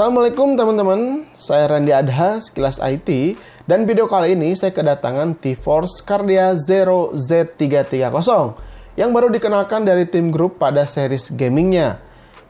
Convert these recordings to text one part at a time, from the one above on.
Assalamualaikum teman-teman, saya Randy Adha, Sekilas IT, dan video kali ini saya kedatangan T-Force Cardia 0 Z330 yang baru dikenalkan dari tim grup pada series gamingnya.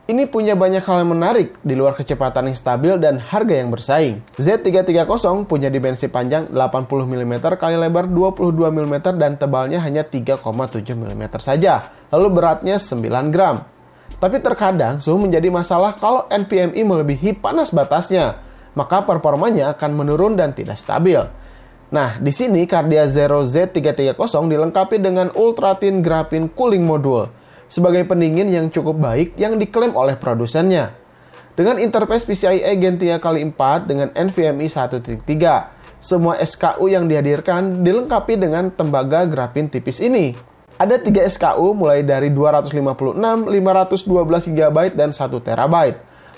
Ini punya banyak hal yang menarik di luar kecepatan yang stabil dan harga yang bersaing. Z330 punya dimensi panjang 80 mm kali lebar 22 mm dan tebalnya hanya 3,7 mm saja, lalu beratnya 9 gram. Tapi terkadang suhu menjadi masalah kalau NPMI melebihi panas batasnya, maka performanya akan menurun dan tidak stabil. Nah, di sini Cardia Zero Z330 dilengkapi dengan Ultra Thin Graphene Cooling Module sebagai pendingin yang cukup baik yang diklaim oleh produsennya. Dengan interface PCIe Gen 3 kali 4 dengan NVMe 1.3, semua SKU yang dihadirkan dilengkapi dengan tembaga grafin tipis ini. Ada 3 SKU mulai dari 256, 512 GB, dan 1 TB.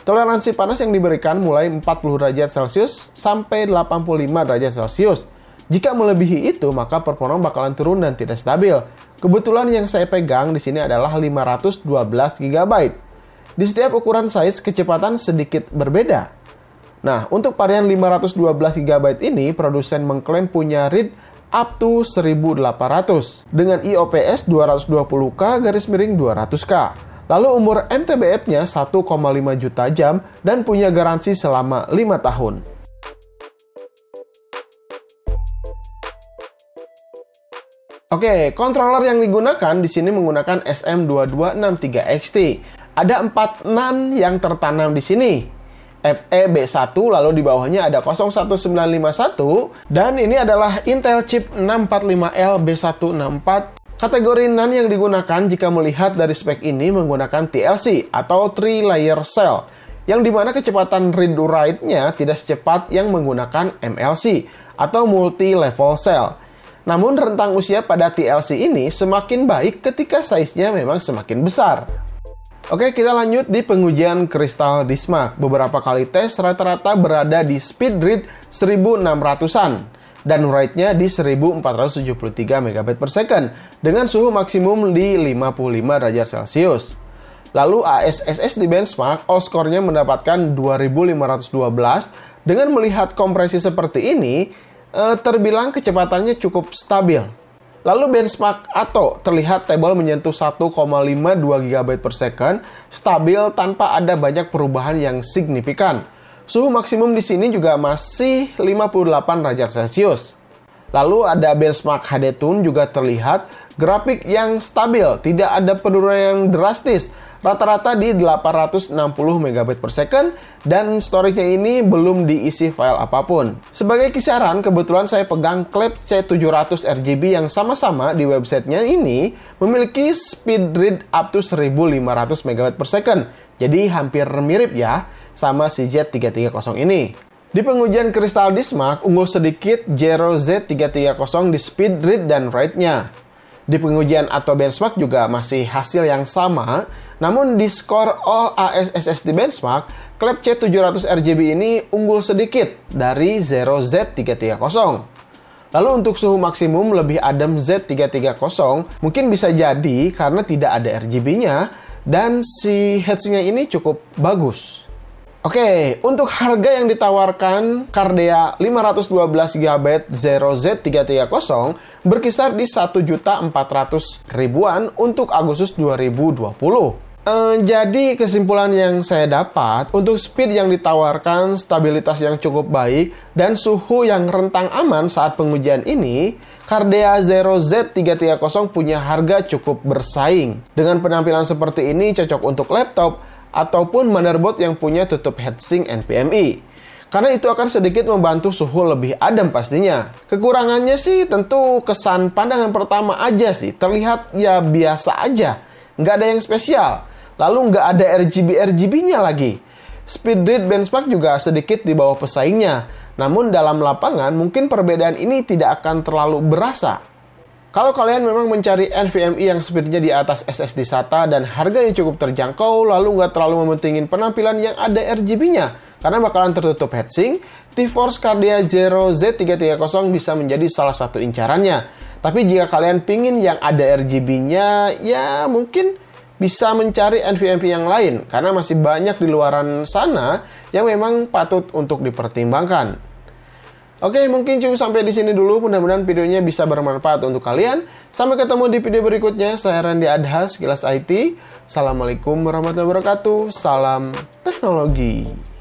Toleransi panas yang diberikan mulai 40 derajat Celcius sampai 85 derajat Celcius. Jika melebihi itu, maka performa bakalan turun dan tidak stabil. Kebetulan yang saya pegang di sini adalah 512 GB. Di setiap ukuran size, kecepatan sedikit berbeda. Nah, untuk varian 512 GB ini, produsen mengklaim punya read up to 1800 dengan IOPS 220K garis miring 200K. Lalu umur MTBF-nya 1,5 juta jam dan punya garansi selama 5 tahun. Oke, controller yang digunakan di sini menggunakan SM2263XT. Ada 4 NAND yang tertanam di sini, FEB1 lalu di bawahnya ada 01951 dan ini adalah Intel chip 645L B164 Kategori NAND yang digunakan jika melihat dari spek ini menggunakan TLC atau 3 Layer Cell yang dimana kecepatan read write-nya tidak secepat yang menggunakan MLC atau Multi Level Cell. Namun rentang usia pada TLC ini semakin baik ketika size-nya memang semakin besar. Oke, kita lanjut di pengujian kristal Bismarck. Beberapa kali tes rata-rata berada di speed read 1600-an dan rate-nya di 1473 megabit per second dengan suhu maksimum di 55 derajat Celcius. Lalu ASSS di benchmark, oscor nya mendapatkan 2512 dengan melihat kompresi seperti ini, eh, terbilang kecepatannya cukup stabil. Lalu benchmark atau terlihat table menyentuh 1,52 GB per second, stabil tanpa ada banyak perubahan yang signifikan. Suhu maksimum di sini juga masih 58 derajat Celcius. Lalu ada benchmark tune juga terlihat Grafik yang stabil, tidak ada penurunan yang drastis, rata-rata di 860 megabit per second dan storage-nya ini belum diisi file apapun. Sebagai kisaran, kebetulan saya pegang klip C700 RGB yang sama-sama di websitenya ini memiliki speed read up to 1500 megabit per second. Jadi hampir mirip ya sama si Z330 ini. Di pengujian kristal Dismark unggul sedikit Zero Z330 di speed read dan write-nya. Di pengujian atau benchmark juga masih hasil yang sama, namun di skor All AS SSD Benchmark, Klep C700 RGB ini unggul sedikit dari 0Z330. Lalu untuk suhu maksimum lebih adem Z330, mungkin bisa jadi karena tidak ada RGB-nya dan si heatsnya ini cukup bagus. Oke, okay, untuk harga yang ditawarkan Cardia 512 GB 0Z330 berkisar di 1.400 ribuan untuk Agustus 2020. Uh, eh, jadi kesimpulan yang saya dapat untuk speed yang ditawarkan, stabilitas yang cukup baik dan suhu yang rentang aman saat pengujian ini, Cardia 0Z330 punya harga cukup bersaing. Dengan penampilan seperti ini cocok untuk laptop ataupun motherboard yang punya tutup heatsink NVMe. Karena itu akan sedikit membantu suhu lebih adem pastinya. Kekurangannya sih tentu kesan pandangan pertama aja sih, terlihat ya biasa aja, nggak ada yang spesial. Lalu nggak ada RGB-RGB-nya lagi. Speed read benchmark juga sedikit di bawah pesaingnya, namun dalam lapangan mungkin perbedaan ini tidak akan terlalu berasa kalau kalian memang mencari NVMe yang speednya di atas SSD SATA dan harganya cukup terjangkau, lalu nggak terlalu mementingin penampilan yang ada RGB-nya, karena bakalan tertutup heatsink, t Cardia Zero Z330 bisa menjadi salah satu incarannya. Tapi jika kalian pingin yang ada RGB-nya, ya mungkin bisa mencari NVMe yang lain, karena masih banyak di luaran sana yang memang patut untuk dipertimbangkan. Oke, mungkin cukup sampai di sini dulu. Mudah-mudahan videonya bisa bermanfaat untuk kalian. Sampai ketemu di video berikutnya. Saya Randy Adha Kilas IT. Assalamualaikum warahmatullahi wabarakatuh. Salam teknologi.